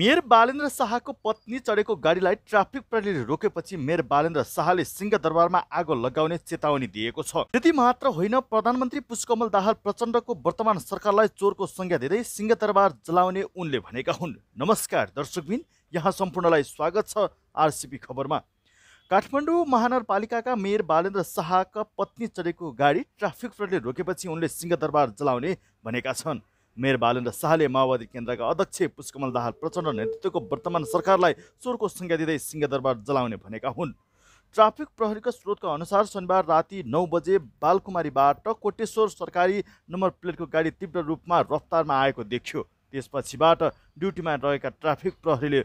mayor Balendra शाहको पत्नी चढेको गाडीलाई ट्राफिक प्रहरीले रोकेपछि मेयर बालेन्द्र शाहले सिंहदरबारमा आगो लगाउने चेतावनी दिएको छ त्यति मात्र होइन प्रधानमन्त्री पुष्पकमल दाहाल प्रचण्डको वर्तमान सरकारलाई चोरको संज्ञा दिँदै सिंहदरबार जलाउने उनले भनेका हुन् नमस्कार दर्शकबिन यहाँ सम्पूर्णलाई स्वागत छ आरसिपी खबरमा काठमाडौँ महानगरपालिकाका मेयर बालेन्द्र शाहका पत्नी चढेको गाडी ट्राफिक प्रहरीले रोकेपछि उनले सिंहदरबार जलाउने भनेका छन् मेयर बालेन्द्र शाहले माओवादी केन्द्रका अध्यक्ष पुष्कमल दाहाल प्रचण्ड नेतृत्वको वर्तमान सरकारलाई स्वरको संज्ञा दिँदै सिंहदरबार जलाउने भनेका हुन् ट्राफिक प्रहरीको स्रोतका अनुसार शनिबार राति नौ बजे बालकुमारीबाट कोटेश्वर सरकारी नम्बर प्लेटको गाडी तीव्र रूपमा रफ्तारमा आएको देखियो त्यसपछिबाट ड्युटीमा रहेका ट्राफिक प्रहरीले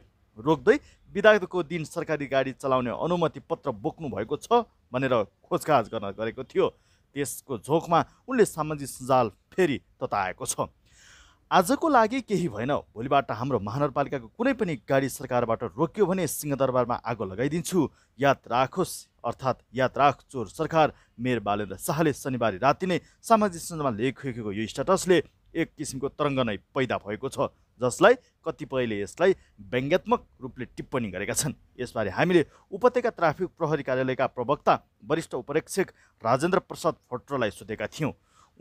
रोक्दै विधाको दिन सरकारी गाडी चलाउने अनुमति पत्र बोक्नु भएको छ भनेर खोजखाज गर्न गरेको थियो त्यसको झोकमा उनले सामाजिक सञ्जाल फेरि तताएको छ आजको लागि केही भएन भोलिबाट हाम्रो महानगरपालिकाको कुनै पनि गाडी सरकारबाट रोक्यो भने सिंहदरबारमा आगो लगाइदिन्छु याद राखोस् अर्थात् याद राख चोर सरकार मेयर बालेन्द्र शाहले शनिबार राति नै सामाजिक सञ्जालमा लेखेको यो स्ट्याटसले एक किसिमको तरङ्ग नै पैदा भएको छ जसलाई कतिपयले यसलाई व्यङ्ग्यात्मक रूपले टिप्पणी गरेका छन् यसबारे हामीले उपत्यका ट्राफिक प्रहरी कार्यालयका प्रवक्ता वरिष्ठ उपरेक्षक राजेन्द्र प्रसाद भट्टरलाई सोधेका थियौँ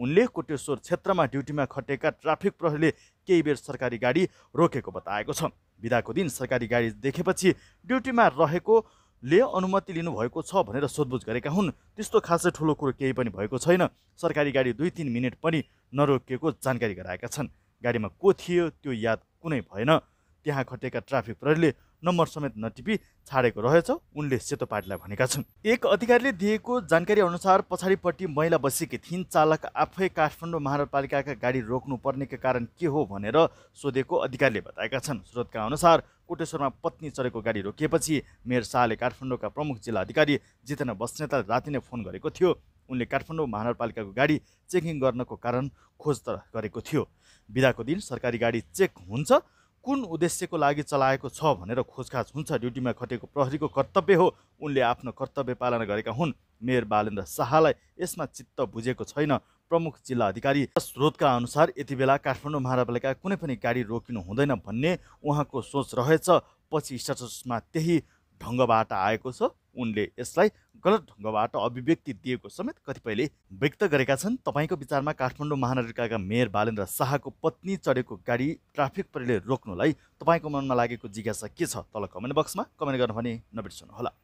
उनले कोटेश्वर क्षेत्रमा ड्युटीमा खटेका ट्राफिक प्रहरीले केही बेर सरकारी गाडी रोकेको बताएको छ बिदाको दिन सरकारी गाडी देखेपछि ड्युटीमा रहेकोले अनुमति लिनुभएको छ भनेर सोधबुझ गरेका हुन् त्यस्तो खासै ठुलो कुरो केही पनि भएको छैन सरकारी गाडी दुई तिन मिनट पनि नरोकिएको जानकारी गराएका छन् गाडीमा को थियो त्यो याद कुनै भएन त्यहाँ खटेका ट्राफिक प्रहरीले नम्बर समेत नटिपी छाडेको रहेछ उनले सेतो पार्टीलाई भनेका छन् एक अधिकारीले दिएको जानकारी अनुसार पछाडिपट्टि महिला बसेकी थिइन् चालक आफै काठमाडौँ महानगरपालिकाका गाडी रोक्नुपर्नेका कारण के हो भनेर सोधेको अधिकारीले बताएका छन् स्रोतका अनुसार कोटेश्वरमा पत्नी चढेको गाडी रोकिएपछि मेयर शाहले काठमाडौँका प्रमुख जिल्ला अधिकारी जितेन बस्नेतलाई राति नै फोन गरेको थियो उनले काठमाडौँ महानगरपालिकाको गाडी चेकिङ गर्नको कारण खोज गरेको थियो बिदाको दिन सरकारी गाडी चेक हुन्छ कुन उद्देश्यको लागि चलाएको छ भनेर खोजखाज हुन्छ ड्युटीमा खटेको प्रहरीको कर्तव्य हो उनले आफ्नो कर्तव्य पालन गरेका हुन् मेयर बालेन्द्र शाहलाई यसमा चित्त बुझेको छैन प्रमुख जिल्ला अधिकारी स्रोतका अनुसार यति बेला काठमाडौँ महानगरपालिका कुनै पनि गाडी रोकिनु हुँदैन भन्ने उहाँको सोच रहेछ पछि स्टेटसमा त्यही ढङ्गबाट आएको छ उनले यसलाई गलत ढङ्गबाट अभिव्यक्ति दिएको समेत कतिपयले व्यक्त गरेका छन् तपाईँको विचारमा काठमाडौँ महानगरपालिकाका मेयर बालेन्द्र शाहको पत्नी चढेको गाडी ट्राफिक प्रहरीले रोक्नुलाई तपाईँको मनमा लागेको जिज्ञासा के छ तल कमेन्ट बक्समा कमेन्ट गर्न भने नबिर्सनुहोला